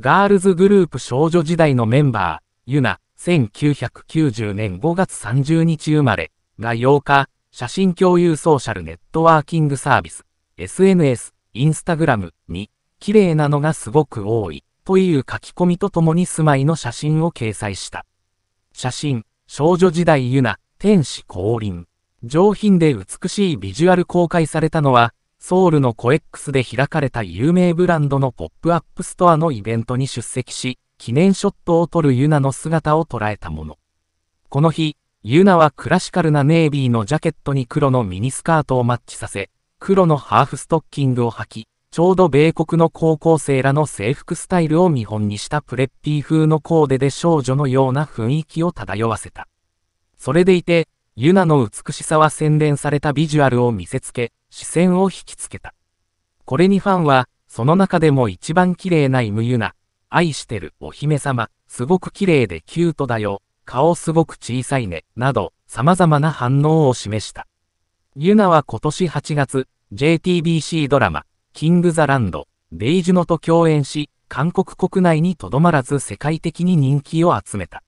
ガールズグループ少女時代のメンバー、ユナ、1990年5月30日生まれ、が8日、写真共有ソーシャルネットワーキングサービス、SNS、インスタグラムに、綺麗なのがすごく多い、という書き込みとともに住まいの写真を掲載した。写真、少女時代ユナ、天使降臨。上品で美しいビジュアル公開されたのは、ソウルのコエックスで開かれた有名ブランドのポップアップストアのイベントに出席し、記念ショットを撮るユナの姿を捉えたもの。この日、ユナはクラシカルなネイビーのジャケットに黒のミニスカートをマッチさせ、黒のハーフストッキングを履き、ちょうど米国の高校生らの制服スタイルを見本にしたプレッピー風のコーデで少女のような雰囲気を漂わせた。それでいて、ユナの美しさは洗練されたビジュアルを見せつけ、視線を引きつけた。これにファンは、その中でも一番綺麗なイムユナ、愛してるお姫様、すごく綺麗でキュートだよ、顔すごく小さいね、など、様々な反応を示した。ユナは今年8月、JTBC ドラマ、キング・ザ・ランド、デイジュノと共演し、韓国国内にとどまらず世界的に人気を集めた。